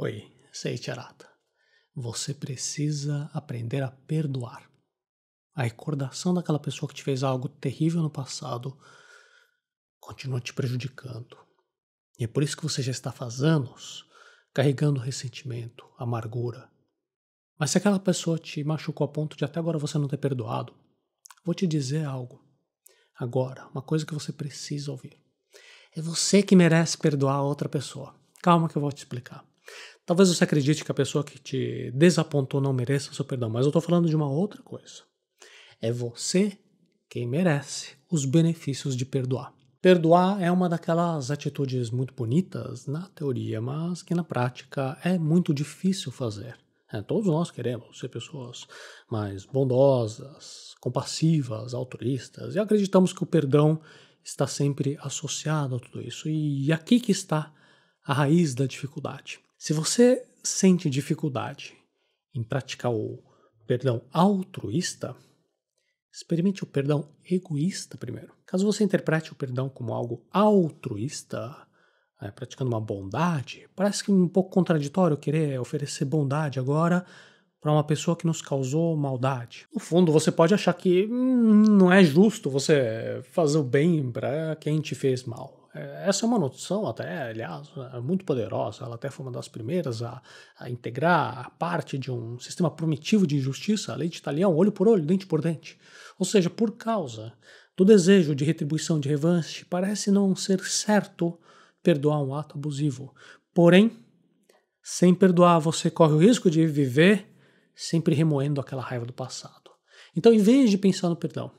Oi, Seicharata. Você precisa aprender a perdoar. A recordação daquela pessoa que te fez algo terrível no passado continua te prejudicando. E é por isso que você já está faz anos carregando ressentimento, amargura. Mas se aquela pessoa te machucou a ponto de até agora você não ter perdoado, vou te dizer algo. Agora, uma coisa que você precisa ouvir. É você que merece perdoar a outra pessoa. Calma que eu vou te explicar. Talvez você acredite que a pessoa que te desapontou não mereça o seu perdão, mas eu estou falando de uma outra coisa. É você quem merece os benefícios de perdoar. Perdoar é uma daquelas atitudes muito bonitas na teoria, mas que na prática é muito difícil fazer. É, todos nós queremos ser pessoas mais bondosas, compassivas, altruístas, e acreditamos que o perdão está sempre associado a tudo isso. E aqui que está a raiz da dificuldade. Se você sente dificuldade em praticar o perdão altruísta, experimente o perdão egoísta primeiro. Caso você interprete o perdão como algo altruísta, é, praticando uma bondade, parece que um pouco contraditório querer oferecer bondade agora para uma pessoa que nos causou maldade. No fundo, você pode achar que hum, não é justo você fazer o bem para quem te fez mal. É, essa é uma noção até, aliás, é muito poderosa. Ela até foi uma das primeiras a, a integrar a parte de um sistema primitivo de injustiça, a lei de Italião, olho por olho, dente por dente. Ou seja, por causa do desejo de retribuição de revanche, parece não ser certo perdoar um ato abusivo. Porém, sem perdoar, você corre o risco de viver sempre remoendo aquela raiva do passado. Então, em vez de pensar no perdão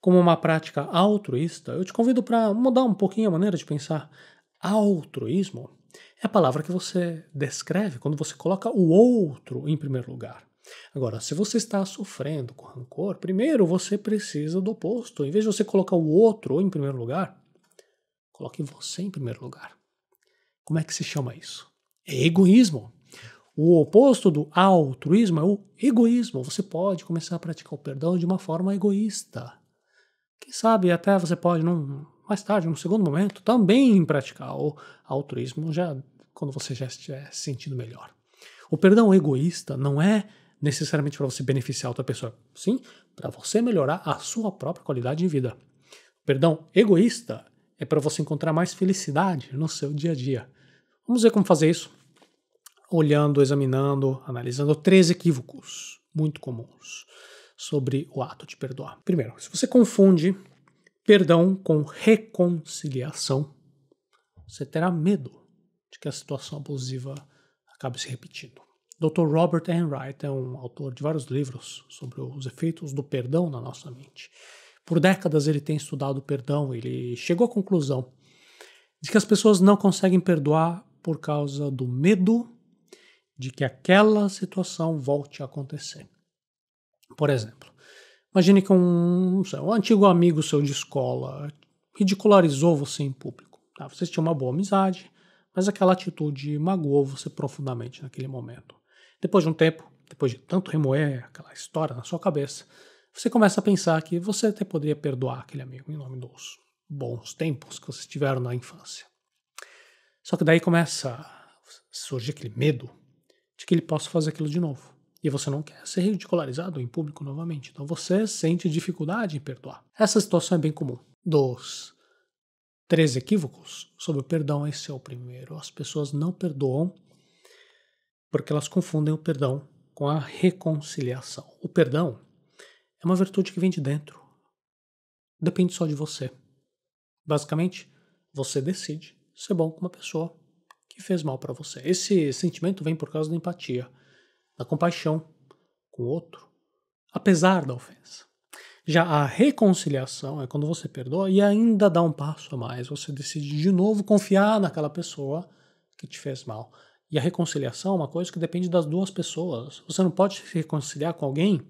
como uma prática altruísta, eu te convido para mudar um pouquinho a maneira de pensar. Altruísmo é a palavra que você descreve quando você coloca o outro em primeiro lugar. Agora, se você está sofrendo com rancor, primeiro você precisa do oposto. Em vez de você colocar o outro em primeiro lugar, coloque você em primeiro lugar. Como é que se chama isso? É egoísmo. O oposto do altruísmo é o egoísmo. Você pode começar a praticar o perdão de uma forma egoísta. Quem sabe até você pode, num, mais tarde, num segundo momento, também praticar o altruísmo já quando você já estiver se sentindo melhor. O perdão egoísta não é necessariamente para você beneficiar outra pessoa, sim, para você melhorar a sua própria qualidade de vida. O perdão egoísta é para você encontrar mais felicidade no seu dia a dia. Vamos ver como fazer isso olhando, examinando, analisando três equívocos muito comuns sobre o ato de perdoar. Primeiro, se você confunde perdão com reconciliação, você terá medo de que a situação abusiva acabe se repetindo. Dr. Robert Enright é um autor de vários livros sobre os efeitos do perdão na nossa mente. Por décadas ele tem estudado o perdão, ele chegou à conclusão de que as pessoas não conseguem perdoar por causa do medo de que aquela situação volte a acontecer. Por exemplo, imagine que um, sei, um antigo amigo seu de escola ridicularizou você em público. Tá? Vocês tinham uma boa amizade, mas aquela atitude magoou você profundamente naquele momento. Depois de um tempo, depois de tanto remoer aquela história na sua cabeça, você começa a pensar que você até poderia perdoar aquele amigo em nome dos bons tempos que vocês tiveram na infância. Só que daí começa a surgir aquele medo de que ele possa fazer aquilo de novo. E você não quer ser ridicularizado em público novamente, então você sente dificuldade em perdoar. Essa situação é bem comum. Dos três equívocos sobre o perdão, esse é o primeiro. As pessoas não perdoam porque elas confundem o perdão com a reconciliação. O perdão é uma virtude que vem de dentro. Depende só de você. Basicamente, você decide ser bom com uma pessoa que fez mal para você. Esse sentimento vem por causa da empatia, da compaixão com o outro, apesar da ofensa. Já a reconciliação é quando você perdoa e ainda dá um passo a mais, você decide de novo confiar naquela pessoa que te fez mal. E a reconciliação é uma coisa que depende das duas pessoas. Você não pode se reconciliar com alguém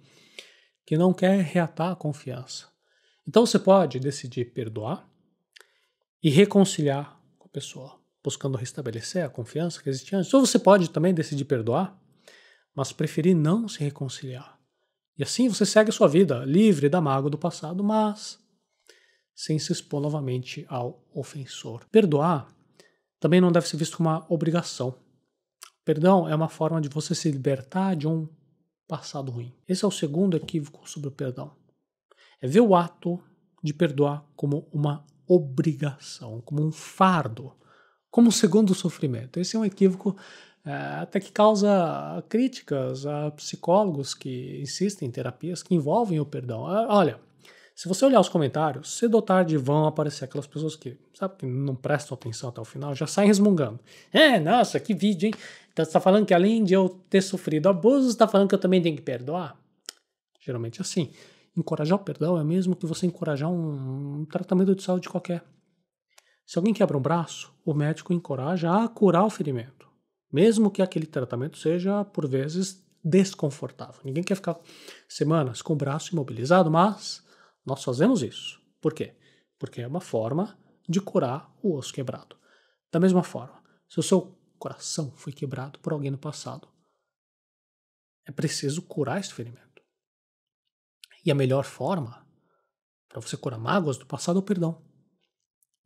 que não quer reatar a confiança. Então você pode decidir perdoar e reconciliar com a pessoa buscando restabelecer a confiança que existia antes. Ou você pode também decidir perdoar, mas preferir não se reconciliar. E assim você segue a sua vida livre da mágoa do passado, mas sem se expor novamente ao ofensor. Perdoar também não deve ser visto como uma obrigação. Perdão é uma forma de você se libertar de um passado ruim. Esse é o segundo equívoco sobre o perdão. É ver o ato de perdoar como uma obrigação, como um fardo como segundo sofrimento. Esse é um equívoco é, até que causa críticas a psicólogos que insistem em terapias que envolvem o perdão. Ah, olha, se você olhar os comentários, cedo ou tarde vão aparecer aquelas pessoas que, sabe, que não prestam atenção até o final, já saem resmungando. É, nossa, que vídeo, hein? Então você tá falando que além de eu ter sofrido abusos, está falando que eu também tenho que perdoar? Geralmente é assim. Encorajar o perdão é mesmo que você encorajar um, um tratamento de saúde qualquer. Se alguém quebra um braço, o médico encoraja a curar o ferimento, mesmo que aquele tratamento seja, por vezes, desconfortável. Ninguém quer ficar semanas com o braço imobilizado, mas nós fazemos isso. Por quê? Porque é uma forma de curar o osso quebrado. Da mesma forma, se o seu coração foi quebrado por alguém no passado, é preciso curar esse ferimento. E a melhor forma para você curar mágoas do passado é o perdão.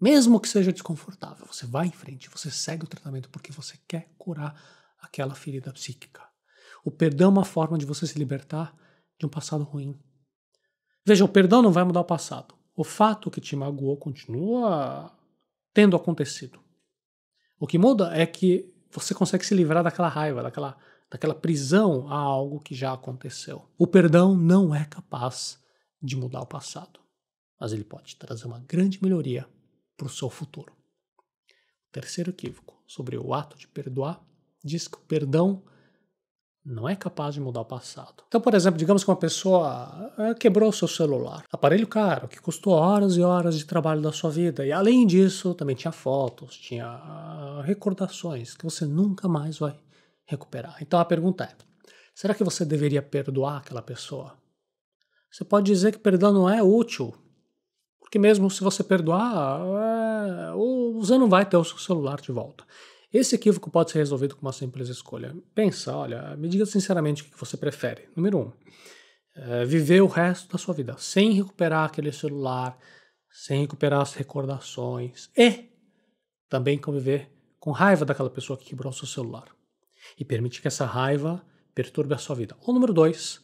Mesmo que seja desconfortável, você vai em frente, você segue o tratamento porque você quer curar aquela ferida psíquica. O perdão é uma forma de você se libertar de um passado ruim. Veja, o perdão não vai mudar o passado. O fato que te magoou continua tendo acontecido. O que muda é que você consegue se livrar daquela raiva, daquela, daquela prisão a algo que já aconteceu. O perdão não é capaz de mudar o passado, mas ele pode trazer uma grande melhoria para o seu futuro. O terceiro equívoco sobre o ato de perdoar diz que o perdão não é capaz de mudar o passado. Então, por exemplo, digamos que uma pessoa eh, quebrou seu celular, aparelho caro, que custou horas e horas de trabalho da sua vida, e além disso também tinha fotos, tinha ah, recordações que você nunca mais vai recuperar. Então a pergunta é: será que você deveria perdoar aquela pessoa? Você pode dizer que perdão não é útil porque mesmo se você perdoar, é, o você não vai ter o seu celular de volta. Esse equívoco pode ser resolvido com uma simples escolha. Pensa, olha, me diga sinceramente o que você prefere. Número um, é, viver o resto da sua vida sem recuperar aquele celular, sem recuperar as recordações e também conviver com raiva daquela pessoa que quebrou o seu celular e permitir que essa raiva perturbe a sua vida. Ou número dois,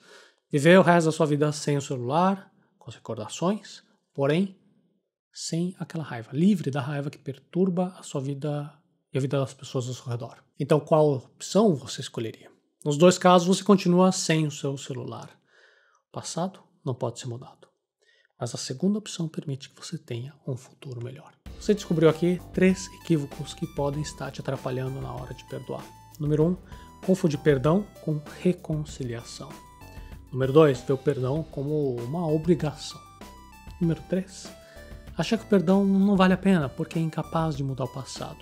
viver o resto da sua vida sem o celular, com as recordações, porém sem aquela raiva, livre da raiva que perturba a sua vida e a vida das pessoas ao seu redor. Então, qual opção você escolheria? Nos dois casos, você continua sem o seu celular. O passado não pode ser mudado, mas a segunda opção permite que você tenha um futuro melhor. Você descobriu aqui três equívocos que podem estar te atrapalhando na hora de perdoar. Número 1, um, confunde perdão com reconciliação. Número 2, vê o perdão como uma obrigação. Número 3. Achar que o perdão não vale a pena porque é incapaz de mudar o passado.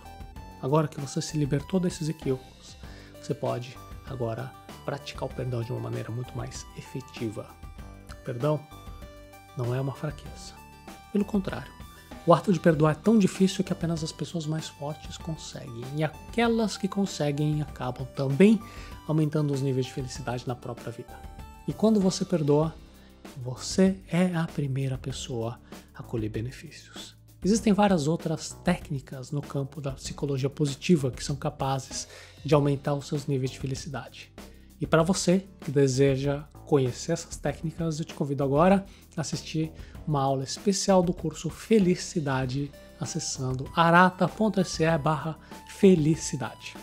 Agora que você se libertou desses equívocos, você pode agora praticar o perdão de uma maneira muito mais efetiva. O perdão não é uma fraqueza. Pelo contrário, o ato de perdoar é tão difícil que apenas as pessoas mais fortes conseguem, e aquelas que conseguem acabam também aumentando os níveis de felicidade na própria vida. E quando você perdoa, você é a primeira pessoa a colher benefícios. Existem várias outras técnicas no campo da psicologia positiva que são capazes de aumentar os seus níveis de felicidade. E para você que deseja conhecer essas técnicas, eu te convido agora a assistir uma aula especial do curso Felicidade acessando arata.se felicidade.